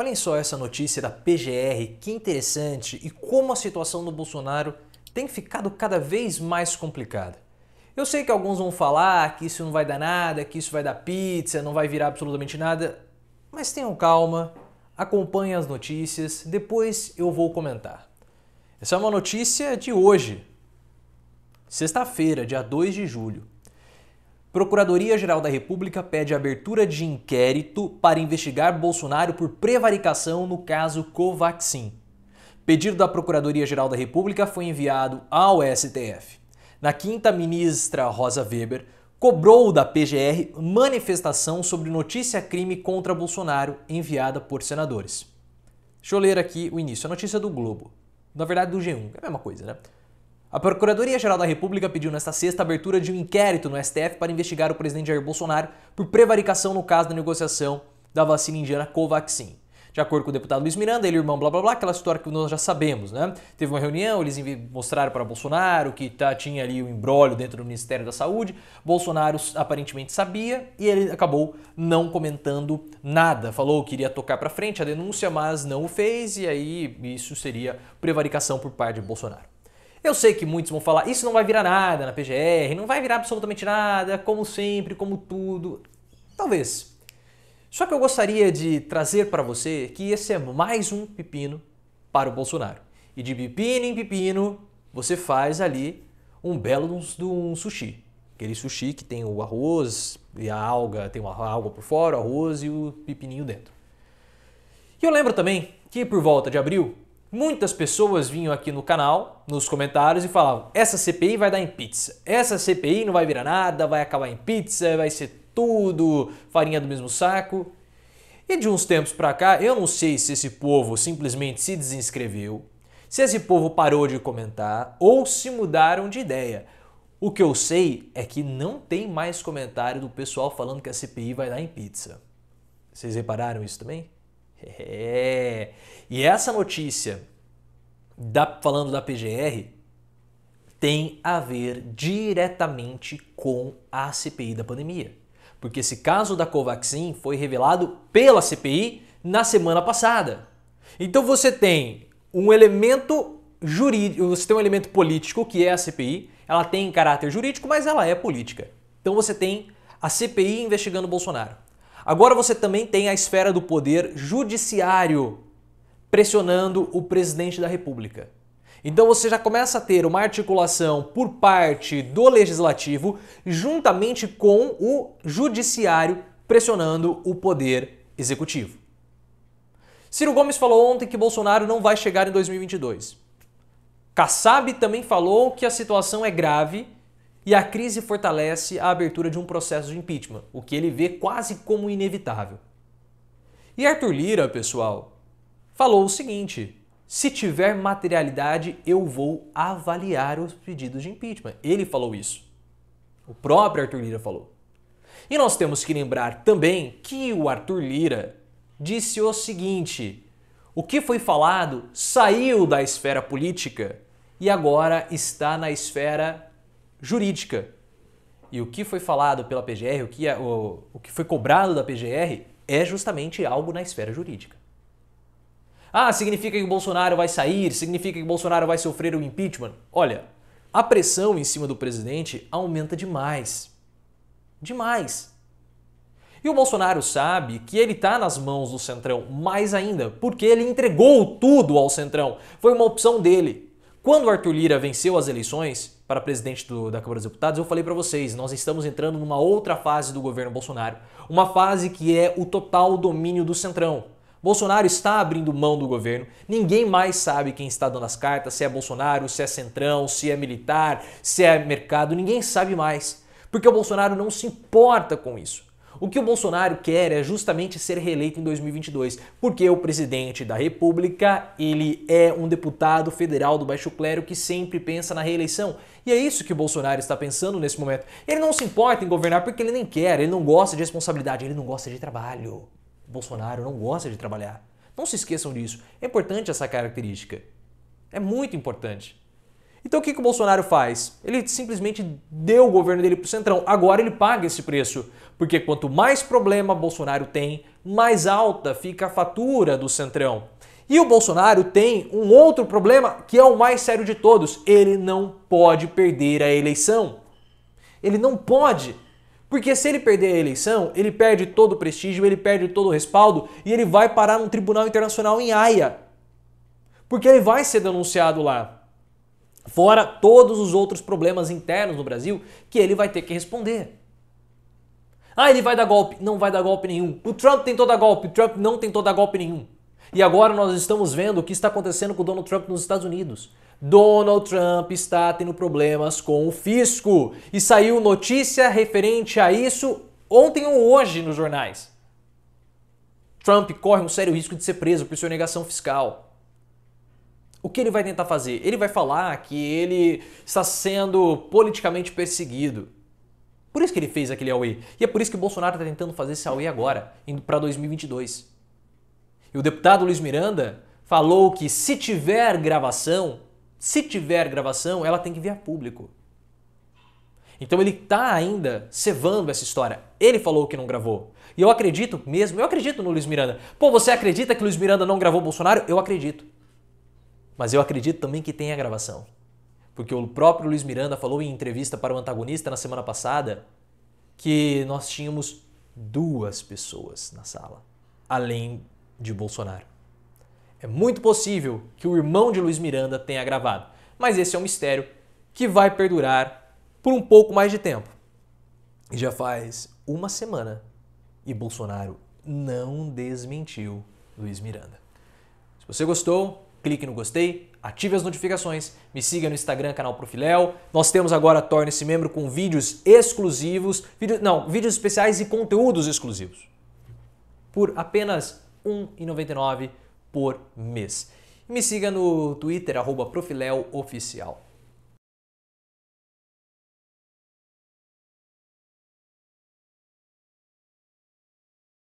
Olhem só essa notícia da PGR, que interessante e como a situação do Bolsonaro tem ficado cada vez mais complicada. Eu sei que alguns vão falar que isso não vai dar nada, que isso vai dar pizza, não vai virar absolutamente nada, mas tenham calma, acompanhem as notícias, depois eu vou comentar. Essa é uma notícia de hoje, sexta-feira, dia 2 de julho. Procuradoria-Geral da República pede abertura de inquérito para investigar Bolsonaro por prevaricação no caso Covaxin. Pedido da Procuradoria-Geral da República foi enviado ao STF. Na quinta, ministra Rosa Weber cobrou da PGR manifestação sobre notícia-crime contra Bolsonaro enviada por senadores. Deixa eu ler aqui o início, a notícia do Globo. Na verdade, do G1, é a mesma coisa, né? A Procuradoria-Geral da República pediu nesta sexta abertura de um inquérito no STF para investigar o presidente Jair Bolsonaro por prevaricação no caso da negociação da vacina indiana Covaxin. De acordo com o deputado Luiz Miranda, ele e o irmão blá blá blá, aquela história que nós já sabemos, né? Teve uma reunião, eles mostraram para Bolsonaro que tá, tinha ali um embrólio dentro do Ministério da Saúde. Bolsonaro aparentemente sabia e ele acabou não comentando nada. Falou que iria tocar para frente a denúncia, mas não o fez e aí isso seria prevaricação por parte de Bolsonaro. Eu sei que muitos vão falar, isso não vai virar nada na PGR, não vai virar absolutamente nada, como sempre, como tudo. Talvez. Só que eu gostaria de trazer para você que esse é mais um pepino para o Bolsonaro. E de pepino em pepino, você faz ali um belo de um sushi. Aquele sushi que tem o arroz e a alga, tem uma alga por fora, o arroz e o pepininho dentro. E eu lembro também que por volta de abril, Muitas pessoas vinham aqui no canal, nos comentários, e falavam: essa CPI vai dar em pizza, essa CPI não vai virar nada, vai acabar em pizza, vai ser tudo farinha do mesmo saco. E de uns tempos para cá, eu não sei se esse povo simplesmente se desinscreveu, se esse povo parou de comentar ou se mudaram de ideia. O que eu sei é que não tem mais comentário do pessoal falando que a CPI vai dar em pizza. Vocês repararam isso também? É. E essa notícia da, falando da PGR tem a ver diretamente com a CPI da pandemia. Porque esse caso da Covaxin foi revelado pela CPI na semana passada. Então você tem um elemento jurídico, você tem um elemento político que é a CPI, ela tem caráter jurídico, mas ela é política. Então você tem a CPI investigando Bolsonaro. Agora você também tem a esfera do poder judiciário pressionando o presidente da República. Então você já começa a ter uma articulação por parte do legislativo juntamente com o judiciário pressionando o poder executivo. Ciro Gomes falou ontem que Bolsonaro não vai chegar em 2022. Kassab também falou que a situação é grave e a crise fortalece a abertura de um processo de impeachment, o que ele vê quase como inevitável. E Arthur Lira, pessoal, falou o seguinte: se tiver materialidade, eu vou avaliar os pedidos de impeachment. Ele falou isso. O próprio Arthur Lira falou. E nós temos que lembrar também que o Arthur Lira disse o seguinte: o que foi falado saiu da esfera política e agora está na esfera jurídica. E o que foi falado pela PGR, o que, é o, o que foi cobrado da PGR, é justamente algo na esfera jurídica. Ah, significa que o Bolsonaro vai sair, significa que o Bolsonaro vai sofrer o impeachment. Olha, a pressão em cima do presidente aumenta demais. Demais. E o Bolsonaro sabe que ele está nas mãos do Centrão, mais ainda, porque ele entregou tudo ao Centrão. Foi uma opção dele. Quando Arthur Lira venceu as eleições, para presidente do, da Câmara dos Deputados, eu falei para vocês, nós estamos entrando numa outra fase do governo Bolsonaro, uma fase que é o total domínio do Centrão. Bolsonaro está abrindo mão do governo, ninguém mais sabe quem está dando as cartas, se é Bolsonaro, se é Centrão, se é militar, se é mercado, ninguém sabe mais. Porque o Bolsonaro não se importa com isso. O que o Bolsonaro quer é justamente ser reeleito em 2022, porque o presidente da República, ele é um deputado federal do baixo clero que sempre pensa na reeleição. E é isso que o Bolsonaro está pensando nesse momento. Ele não se importa em governar porque ele nem quer, ele não gosta de responsabilidade, ele não gosta de trabalho. O Bolsonaro não gosta de trabalhar. Não se esqueçam disso. É importante essa característica. É muito importante. Então o que, que o Bolsonaro faz? Ele simplesmente deu o governo dele para o Centrão. Agora ele paga esse preço. Porque quanto mais problema Bolsonaro tem, mais alta fica a fatura do Centrão. E o Bolsonaro tem um outro problema que é o mais sério de todos: ele não pode perder a eleição. Ele não pode. Porque se ele perder a eleição, ele perde todo o prestígio, ele perde todo o respaldo e ele vai parar num tribunal internacional em Haia. Porque ele vai ser denunciado lá. Fora todos os outros problemas internos no Brasil que ele vai ter que responder. Ah, ele vai dar golpe. Não vai dar golpe nenhum. O Trump tentou dar golpe. O Trump não tentou dar golpe nenhum. E agora nós estamos vendo o que está acontecendo com o Donald Trump nos Estados Unidos. Donald Trump está tendo problemas com o fisco. E saiu notícia referente a isso ontem ou hoje nos jornais. Trump corre um sério risco de ser preso por sua negação fiscal. O que ele vai tentar fazer? Ele vai falar que ele está sendo politicamente perseguido. Por isso que ele fez aquele AUE. E é por isso que o Bolsonaro está tentando fazer esse AUE agora, indo para 2022. E o deputado Luiz Miranda falou que se tiver gravação, se tiver gravação, ela tem que vir a público. Então ele está ainda cevando essa história. Ele falou que não gravou. E eu acredito mesmo, eu acredito no Luiz Miranda. Pô, você acredita que Luiz Miranda não gravou Bolsonaro? Eu acredito. Mas eu acredito também que tem a gravação porque o próprio Luiz Miranda falou em entrevista para o antagonista na semana passada que nós tínhamos duas pessoas na sala, além de Bolsonaro. É muito possível que o irmão de Luiz Miranda tenha gravado, mas esse é um mistério que vai perdurar por um pouco mais de tempo. E já faz uma semana e Bolsonaro não desmentiu Luiz Miranda. Se você gostou, clique no gostei, ative as notificações, me siga no Instagram, canal Profiléu. Nós temos agora Torne-se Membro com vídeos exclusivos, vídeo, não, vídeos especiais e conteúdos exclusivos. Por apenas R$ 1,99 por mês. Me siga no Twitter, arroba Profiléu Oficial.